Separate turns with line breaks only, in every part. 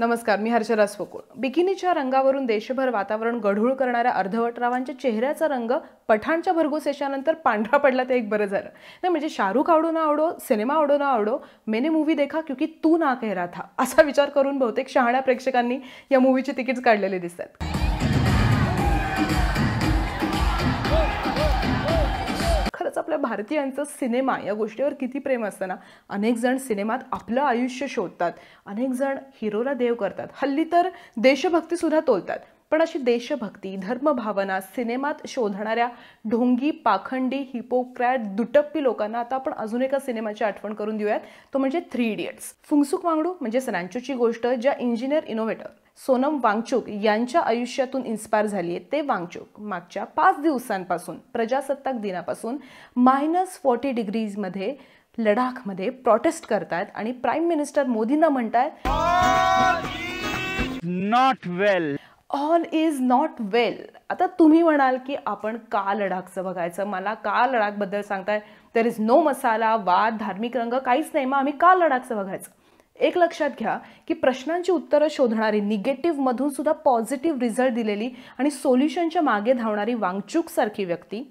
नमस्कार मी हर्षरा स्वकुळ बिकिनीच्या रंगावरून देशभर वातावरण गढूळ करणाऱ्या अर्धवटरावांच्या चेहऱ्याचा रंग पठाणच्या भरघोस पांढरा पडला ते एक बरं झालं नाही म्हणजे शाहरुख आवडो ना आवडो सिनेमा आवडो ना आवडो मेने मूवी देखा क्योंकि तू ना कह रहा था असा विचार करून बहुतेक शहाण्या प्रेक्षकांनी या मूवीचे तिकीट्स काढलेली दिसतात भारतीयांचं सिनेमा या गोष्टीवर किती प्रेम असताना अनेक जण सिनेमात आपलं आयुष्य शोधतात अनेक जण हिरोला देव करतात हल्ली तर देशभक्तीसुद्धा तोलतात पण अशी देशभक्ती धर्मभावना सिनेमात शोधणाऱ्या ढोंगी पाखंडी हिपोक्रॅट दुटप्पी लोकांना आता आपण अजून एका सिनेमाची आठवण करून देऊयात तो म्हणजे थ्री इडियट्स फुंगसुक वांगडू म्हणजे सनांचूची गोष्ट ज्या इंजिनियर इनोव्हेटर सोनम वांगचुक यांच्या आयुष्यातून इन्स्पायर झाली आहे ते वांगचुक मागच्या पाच दिवसांपासून प्रजासत्ताक दिनापासून मायनस फोर्टी डिग्रीजमध्ये लडाखमध्ये प्रोटेस्ट करतायत आणि प्राईम मिनिस्टर मोदींना म्हणतायत not well all is not well आता तुम्ही म्हणाल की आपण का लडाखचं बघायचं मला का लडाखबद्दल सांगताय देर इज नो मसाला वाद धार्मिक रंग काहीच नाही मग आम्ही का लडाखचं बघायचं एक लक्षात घ्या की प्रश्नांची उत्तरं शोधणारी निगेटिव्हमधून सुद्धा पॉझिटिव्ह रिझल्ट दिलेली आणि सोल्युशनच्या मागे धावणारी वांगचूकसारखी व्यक्ती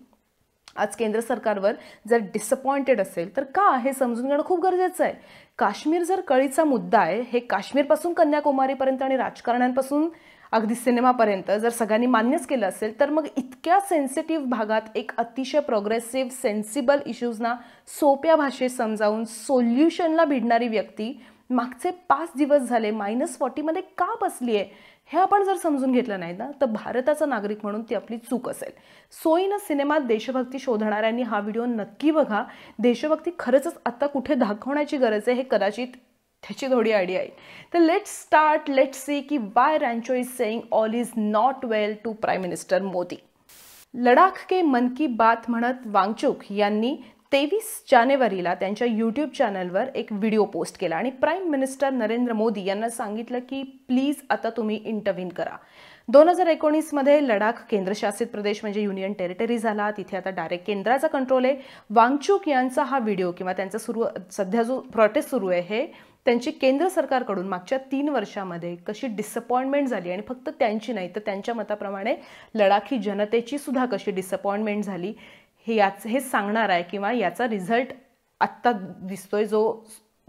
आज केंद्र सरकारवर जर डिसअपॉइंटेड असेल तर का हे समजून घेणं खूप गरजेचं आहे काश्मीर जर कळीचा मुद्दा आहे हे काश्मीरपासून कन्याकुमारीपर्यंत आणि राजकारण्यांपासून अगदी सिनेमापर्यंत जर सगळ्यांनी मान्यच केलं असेल तर मग इतक्या सेन्सिटिव्ह भागात एक अतिशय प्रोग्रेसिव्ह सेन्सिबल इश्यूजना सोप्या भाषेत समजावून सोल्युशनला भिडणारी व्यक्ती मागचे पाच दिवस झाले मायनस फॉर्टीमध्ये का बसली आहे हे आपण जर समजून घेतलं नाही ना तर भारताचा नागरिक म्हणून ती आपली चूक असेल सोयीनं सिनेमात देशभक्ती शोधणाऱ्यांनी हा व्हिडिओ नक्की बघा देशभक्ती खरंच आता कुठे दाखवण्याची गरज आहे हे कदाचित त्याची थोडी आयडिया आहे तर लेट्स स्टार्ट लेट सी की why Rancho is saying all is not well to prime minister Modi Ladakh के मन की बात म्हणत वांगचुक यांनी तेवीस जानेवारीला त्यांच्या यूट्यूब चॅनलवर एक व्हिडिओ पोस्ट केला आणि प्राईम मिनिस्टर नरेंद्र मोदी यांना सांगितलं की प्लीज आता तुम्ही इंटरव्हीन करा दोन हजार एकोणीसमध्ये लडाख केंद्रशासित प्रदेश म्हणजे युनियन टेरिटरी झाला तिथे आता डायरेक्ट केंद्राचा कंट्रोल आहे वांगचूक यांचा हा व्हिडिओ किंवा त्यांचा सुरू सध्या जो प्रोटेस्ट सुरू आहे हे त्यांची केंद्र सरकारकडून मागच्या तीन वर्षामध्ये कशी डिसअपॉइंटमेंट झाली आणि फक्त त्यांची नाही तर त्यांच्या मताप्रमाणे लडाखी जनतेची सुद्धा कशी डिसअपॉइंटमेंट झाली हे याच हे सांगणार आहे किंवा याचा रिझल्ट आत्ता दिसतोय जो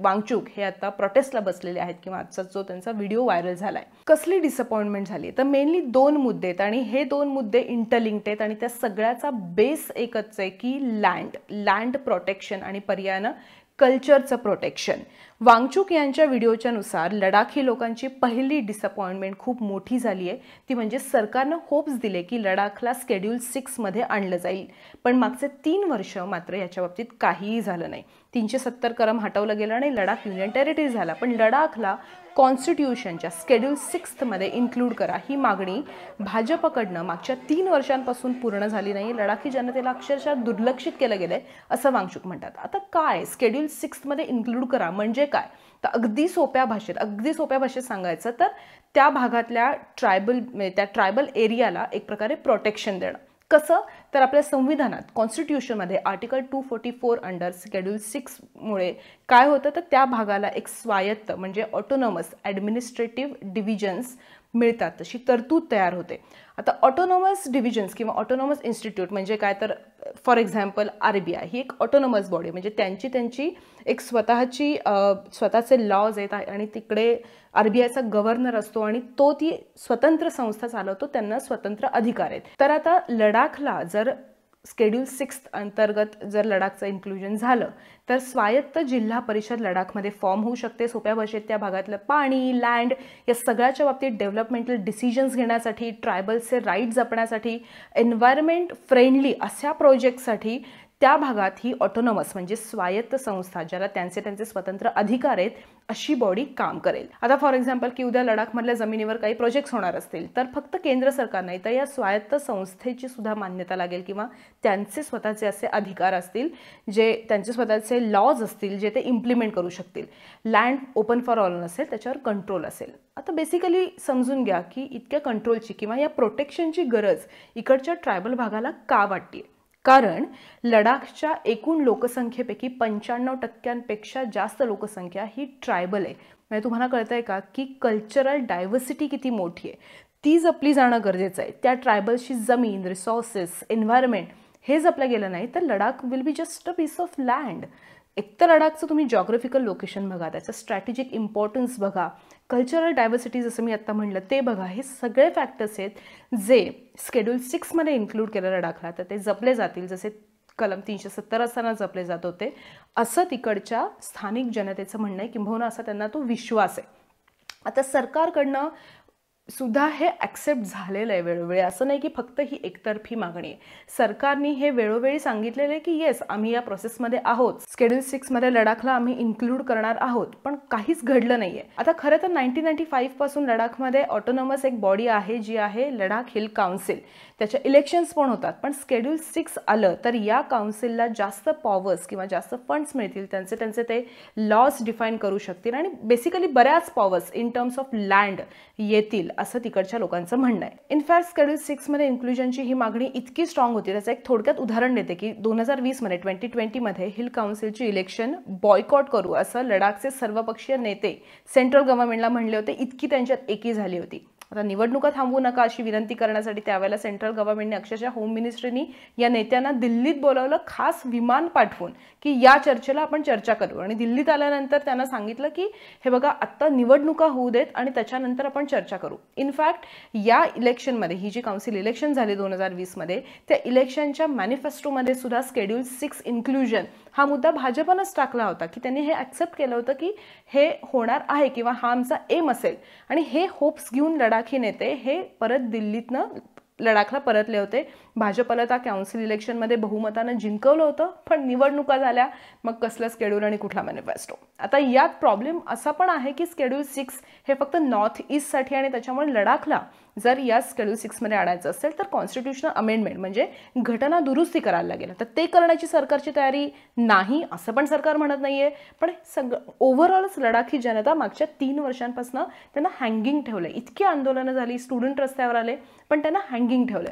वांगचूक हे आता प्रोटेस्टला बसलेले आहेत किंवा आजचा जो त्यांचा व्हिडिओ व्हायरल झाला आहे कसली डिसअपॉइंटमेंट झाली तर मेनली दोन मुद्दे आहेत आणि हे दोन मुद्दे इंटरलिंक्ट आहेत आणि त्या सगळ्याचा बेस एकच आहे की लँड लँड प्रोटेक्शन आणि पर्यायानं कल्चरचं प्रोटेक्शन वांगचूक यांच्या व्हिडिओच्या नुसार लडाखी लोकांची पहिली डिसअपॉइंटमेंट खूप मोठी झाली आहे ती म्हणजे सरकारनं होप्स दिले की लडाखला स्केड्यूल सिक्समध्ये आणलं जाईल पण मागचे तीन वर्ष मात्र याच्या बाबतीत काहीही झालं नाही तीनशे सत्तर करम हटवलं गेलं आणि लडाख युनियन टेरिटरी झाला पण लडाखला कॉन्स्टिट्यूशनच्या स्केड्यूल सिक्स्थमध्ये इन्क्लूड करा ही मागणी भाजपकडनं मागच्या तीन वर्षांपासून पूर्ण झाली नाही लडाखी जनतेला अक्षरशः दुर्लक्षित केलं गेलं आहे असं वांगशुक म्हणतात आता काय स्केड्यूल सिक्स्थमध्ये इन्क्लूड करा म्हणजे काय तर अगदी सोप्या भाषेत अगदी सोप्या भाषेत सांगायचं तर त्या भागातल्या ट्रायबल त्या ट्रायबल एरियाला एक प्रकारे प्रोटेक्शन देणं कसं तर आपल्या संविधानात मध्ये article two forty four under schedule सिक्समुळे काय होतं तर त्या भागाला एक स्वायत्त म्हणजे ऑटोनॉमस ॲडमिनिस्ट्रेटिव्ह डिव्हिजन्स मिळतात तशी तरतूद तयार होते आता ऑटोनॉमस डिव्हिजन्स किंवा ऑटोनॉमस इन्स्टिट्यूट म्हणजे काय तर for example R B I ही एक ऑटोनॉमस बॉडी म्हणजे त्यांची त्यांची एक स्वतःची स्वतःचे लॉज आहेत आणि तिकडे आर बी आयचा गव्हर्नर असतो आणि तो ती स्वतंत्र संस्था चालवतो त्यांना स्वतंत्र अधिकार आहेत तर आता लडाखला जर स्केड्यूल सिक्स्थ अंतर्गत जर लडाखचं इन्क्लुजन झालं तर स्वायत्त जिल्हा परिषद लडाखमध्ये फॉर्म होऊ शकते सोप्या भाषेत त्या भागातलं पाणी लँड या सगळ्याच्या बाबतीत डेव्हलपमेंटल डिसिजन्स घेण्यासाठी ट्रायबल्सचे राईट जपण्यासाठी एन्व्हायरमेंट फ्रेंडली अशा प्रोजेक्टसाठी त्या भागात ही ऑटोनॉमस म्हणजे स्वायत्त संस्था ज्याला त्यांचे त्यांचे स्वतंत्र अधिकार आहेत अशी बॉडी काम करेल आता फॉर एक्झाम्पल की उद्या लडाखमधल्या जमिनीवर काही प्रोजेक्ट्स होणार असतील तर फक्त केंद्र सरकार नाही तर या स्वायत्त संस्थेची सुद्धा मान्यता लागेल किंवा त्यांचे स्वतःचे असे अधिकार असतील जे त्यांचे स्वतःचे लॉज असतील जे ते इम्प्लिमेंट करू शकतील लँड ओपन फॉर ऑल नसेल त्याच्यावर कंट्रोल असेल आता बेसिकली समजून घ्या की इतक्या कंट्रोलची किंवा या प्रोटेक्शनची गरज इकडच्या ट्रायबल भागाला का वाटते कारण लडाखच्या एकूण लोकसंख्येपैकी पंच्याण्णव टक्क्यांपेक्षा जास्त लोकसंख्या ही ट्रायबल आहे म्हणजे तुम्हाला कळतंय आहे का की कल्चरल डायव्हर्सिटी किती मोठी आहे ती जपली जाणं गरजेचं आहे त्या ट्रायबलची जमीन रिसोर्सेस एन्व्हायरमेंट हे जपलं गेलं नाही तर Ladakh will be just a piece of land एकतर लडाखचं तुम्ही जॉग्रफिकल लोकेशन बघा त्याचं स्ट्रॅटेजिक इम्पॉर्टन्स बघा कल्चरल डायव्हर्सिटी जसं मी आत्ता म्हणलं ते बघा हे सगळे फॅक्टर्स आहेत जे स्केड्यूल सिक्समध्ये इन्क्लूड केलेला दाखला तर ते जपले जातील जसे कलम तीनशे सत्तर असताना जपले जात होते असं तिकडच्या स्थानिक जनतेचं म्हणणं आहे किंबहुना असा त्यांना तो विश्वास आहे आता सरकारकडनं सुद्धा हे ॲक्सेप्ट झालेलं आहे वेळोवेळी असं नाही की फक्त ही एकतर्फी मागणी आहे सरकारने हे वेळोवेळी सांगितलेलं आहे की येस आम्ही या प्रोसेसमध्ये आहोत स्केड्यूल सिक्समध्ये लडाखला आम्ही इन्क्लूड करणार आहोत पण काहीच घडलं नाही आहे आता खरं तर नाईन्टीन नाईन्टी फाईव्हपासून लडाखमध्ये ऑटोनॉमस एक बॉडी आहे जी आहे लडाख हिल काउन्सिल त्याच्या इलेक्शन्स पण होतात पण स्केड्यूल सिक्स आलं तर या काउन्सिलला जास्त पॉवर्स किंवा जास्त फंड्स मिळतील त्यांचे त्यांचे ते लॉस डिफाईन करू शकतील आणि बेसिकली बऱ्याच powers in terms of land येतील येईल असं तिकडच्या लोकांचं म्हणणं आहे इनफॅक्ट स्केड्यूल मध्ये इन्क्लुजनची ही मागणी इतकी स्ट्रॉंग होती त्याचं एक थोडक्यात उदाहरण देते की दोन हजार वीस मध्ये ट्वेंटी मध्ये हिल काउन्सिलची इलेक्शन बॉयकॉट करू असं लडाखचे सर्वपक्षीय नेते सेंट्रल गव्हर्नमेंटला म्हणले होते इतकी त्यांच्यात एकी झाली होती आता निवडणुका थांबवू नका अशी विनंती करण्यासाठी त्यावेळेला सेंट्रल गव्हर्नमेंटने अक्षरशः होम मिनिस्ट्रीनी या नेत्यांना दिल्लीत बोलावलं खास विमान पाठवून की या चर्चेला आपण चर्चा करू आणि दिल्लीत आल्यानंतर त्यांना सांगितलं की हे बघा आत्ता निवडणुका होऊ देत आणि त्याच्यानंतर आपण चर्चा करू इनफॅक्ट या इलेक्शनमध्ये ही जी काउन्सिल इलेक्शन झाली दोन हजार वीसमध्ये त्या इलेक्शनच्या मॅनिफेस्टोमध्ये सुद्धा स्केड्यूल सिक्स इन्क्लुजन हा मुद्दा भाजपनंच टाकला होता की त्यांनी हे ॲक्सेप्ट केलं होतं की हे होणार आहे किंवा हा आमचा एम असेल आणि हे होप्स घेऊन लढा लडाखी नेते हे परत दिल्लीतनं लडाखला परतले होते भाजपला त्या कौन्सिल इलेक्शनमध्ये बहुमतानं जिंकवलं होतं पण निवडणुका झाल्या मग कसलं स्केड्यूल आणि कुठला मॅनिफेस्टो आता यात प्रॉब्लेम असा पण आहे की स्केड्यूल सिक्स हे फक्त नॉर्थ ईस्टसाठी आणि त्याच्यामुळे लडाखला जर या स्केड्यूल सिक्समध्ये आणायचं असेल तर कॉन्स्टिट्युशनल अमेंडमेंट म्हणजे घटना दुरुस्ती करायला लागेल तर ते करण्याची सरकारची तयारी नाही असं पण सरकार म्हणत नाही आहे पण सग ओव्हरऑलच लडाखी जनता मागच्या तीन वर्षांपासून त्यांना हँगिंग ठेवलं इतकी आंदोलनं झाली स्टुडंट रस्त्यावर आले पण त्यांना हँगिंग ठेवलं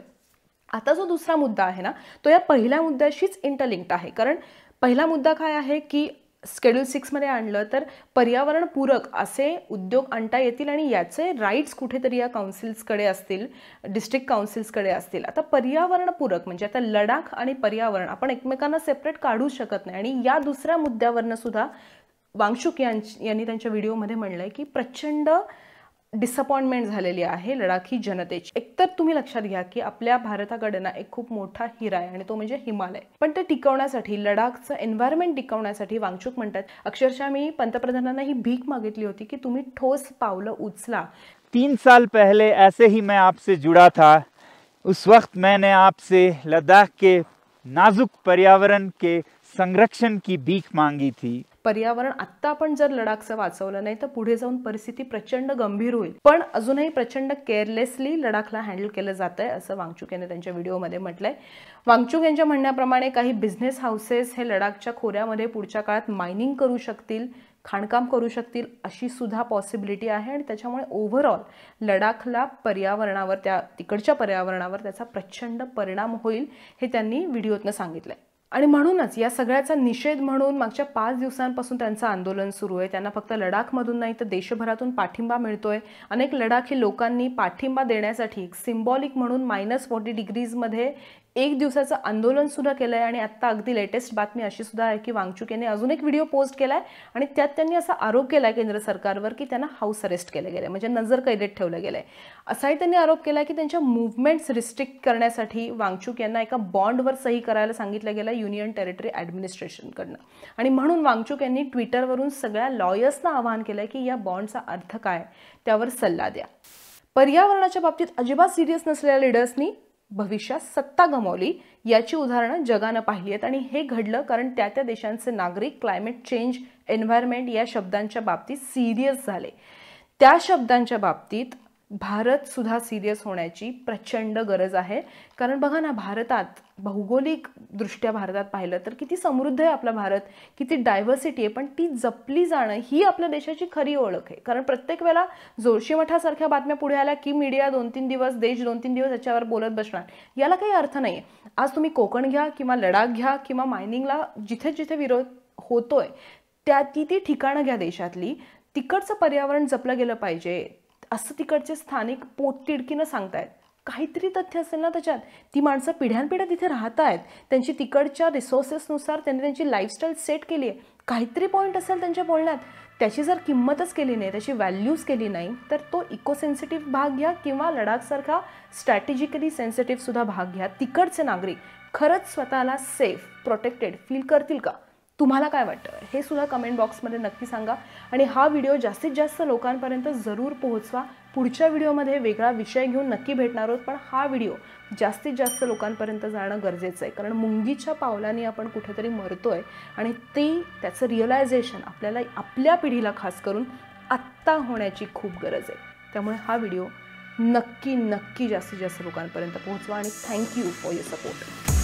आता जो दुसरा मुद्दा आहे ना तो या पहिल्या मुद्द्याशीच इंटरलिंक्ड आहे कारण पहिला मुद्दा काय आहे की स्केड्यूल सिक्समध्ये आणलं तर पर्यावरणपूरक असे उद्योग आणता येतील आणि याचे राईट्स कुठेतरी या काउन्सिल्सकडे असतील डिस्ट्रिक्ट काउन्सिल्सकडे असतील आता पर्यावरणपूरक म्हणजे आता लडाख आणि पर्यावरण आपण एकमेकांना सेपरेट काढू शकत नाही आणि या दुसऱ्या मुद्द्यावरनं सुद्धा वांगशुक यांनी त्यांच्या व्हिडिओमध्ये म्हणलं आहे की प्रचंड डिसअपॉइंटमेंट है लडाखी जनते एक तुम्हें लक्षा घया कि आपल्या भारताकडे ना एक खूब मोटा हिरा है तो म्हणजे हिमालय पे ते लडाख लडाखचं एन्व्हायरमेंट टिकवण्यासाठी वांगचूक म्हणतात अक्षरशः मी पंतप्रधानांना ही भीक मगित होती कि तुम्हें ठोस पावल उचला तीन साल पहले ऐसे ही मैं आपसे जुड़ा था उस वक्त मैंने आपसे लद्दाख के नाजुक पर्यावरण के संरक्षण की भीख मांगी थी पर्यावरण आत्ता आपण जर लडाखचं वाचवलं नाही तर पुढे जाऊन परिस्थिती प्रचंड गंभीर होईल पण अजूनही प्रचंड केअरलेसली लडाखला हँडल केलं जात आहे असं वांगचुक यांनी त्यांच्या व्हिडिओमध्ये म्हटलंय वांगचुक यांच्या म्हणण्याप्रमाणे काही बिझनेस हाऊसेस हे लडाखच्या खोऱ्यामध्ये पुढच्या काळात मायनिंग करू शकतील खाणकाम करू शकतील अशी सुद्धा पॉसिबिलिटी आहे आणि त्याच्यामुळे ओव्हरऑल लडाखला पर्यावरणावर त्या तिकडच्या पर्यावरणावर त्याचा प्रचंड परिणाम होईल हे त्यांनी व्हिडिओतनं सांगितलंय आणि म्हणूनच या सगळ्याचा निषेध म्हणून मागच्या पाच दिवसांपासून त्यांचं आंदोलन सुरू आहे त्यांना फक्त लडाखमधून नाही तर देशभरातून पाठिंबा मिळतोय अनेक लडाखी लोकांनी पाठिंबा देण्यासाठी सिम्बॉलिक म्हणून मायनस फोर्टी डिग्रीजमध्ये एक दिवसाचं आंदोलन सुद्धा केलं आहे आणि आत्ता अगदी लेटेस्ट बातमी अशी सुद्धा आहे की वांगचुक यांनी अजून एक व्हिडिओ पोस्ट केला आहे आणि त्यात त्यांनी असा आरोप केला आहे केंद्र सरकारवर की त्यांना हाऊस अरेस्ट केलं गेलं म्हणजे नजर कैदेत ठेवलं गेलं आहे असाही त्यांनी आरोप केला की त्यांच्या मुवमेंट्स रिस्ट्रिक्ट करण्यासाठी वांगचुक यांना एका बॉन्डवर सही करायला सांगितलं गेलं युनियन टेरिटरी ॲडमिनिस्ट्रेशनकडनं आणि म्हणून वांगचुक यांनी ट्विटरवरून सगळ्या लॉयर्सना आवाहन केलं की या बॉन्डचा अर्थ काय त्यावर सल्ला द्या पर्यावरणाच्या बाबतीत अजिबात सिरियस नसलेल्या लिडर्सनी भविष्यात सत्ता गमावली याची उदाहरणं जगानं पाहिली आहेत आणि हे घडलं कारण त्या त्या देशांचे नागरिक क्लायमेट चेंज एन्व्हायरमेंट या शब्दांच्या बाबतीत सिरियस झाले त्या शब्दांच्या बाबतीत भारतसुद्धा सिरियस होण्याची प्रचंड गरज आहे कारण बघा ना भारतात भौगोलिक दृष्ट्या भारतात पाहिलं तर किती समृद्ध आहे आपला भारत किती डायव्हर्सिटी आहे पण ती जपली जाणं ही आपल्या देशाची खरी ओळख आहे कारण प्रत्येक वेळेला मठासारख्या बातम्या पुढे आल्या की मीडिया दोन तीन दिवस देश दोन तीन दिवस याच्यावर बोलत बसणार याला काही अर्थ नाही आज तुम्ही कोकण घ्या किंवा लडाख घ्या किंवा मायनिंगला जिथे जिथे विरोध होतोय त्या ती ती ठिकाणं घ्या देशातली तिकडचं पर्यावरण जपलं गेलं पाहिजे असं तिकडचे स्थानिक पोटतिडकीनं सांगतायत काहीतरी तथ्य असेल ना त्याच्यात ती माणसं पिढ्यानपिढ्या तिथे राहत आहेत त्यांची तिकडच्या रिसोर्सेसनुसार त्यांनी त्यांची लाईफस्टाईल सेट केली आहे काहीतरी पॉईंट असेल त्यांच्या बोलण्यात त्याची जर किंमतच केली नाही त्याची व्हॅल्यूज केली नाही तर तो इको सेन्सिटिव्ह भाग घ्या किंवा लडाखसारखा स्ट्रॅटेजिकली सेन्सिटिव्हसुद्धा भाग घ्या तिकडचे नागरिक खरंच स्वतःला सेफ प्रोटेक्टेड फील करतील का तुम्हाला काय वाटतं हे सुद्धा कमेंट बॉक्समध्ये नक्की सांगा आणि हा व्हिडिओ जास्तीत जास्त लोकांपर्यंत जरूर पोहोचवा पुढच्या व्हिडिओमध्ये वेगळा विषय घेऊन नक्की भेटणार आहोत पण हा व्हिडिओ जास्तीत जास्त लोकांपर्यंत जाणं गरजेचं आहे कारण मुंगीच्या पावलाने आपण कुठेतरी मरतो आहे आणि ते त्याचं रिअलायझेशन आपल्याला आपल्या पिढीला खास करून आत्ता होण्याची खूप गरज आहे त्यामुळे हा व्हिडिओ नक्की नक्की जास्तीत जास्त लोकांपर्यंत पोहोचवा आणि थँक्यू फॉर युअर सपोर्ट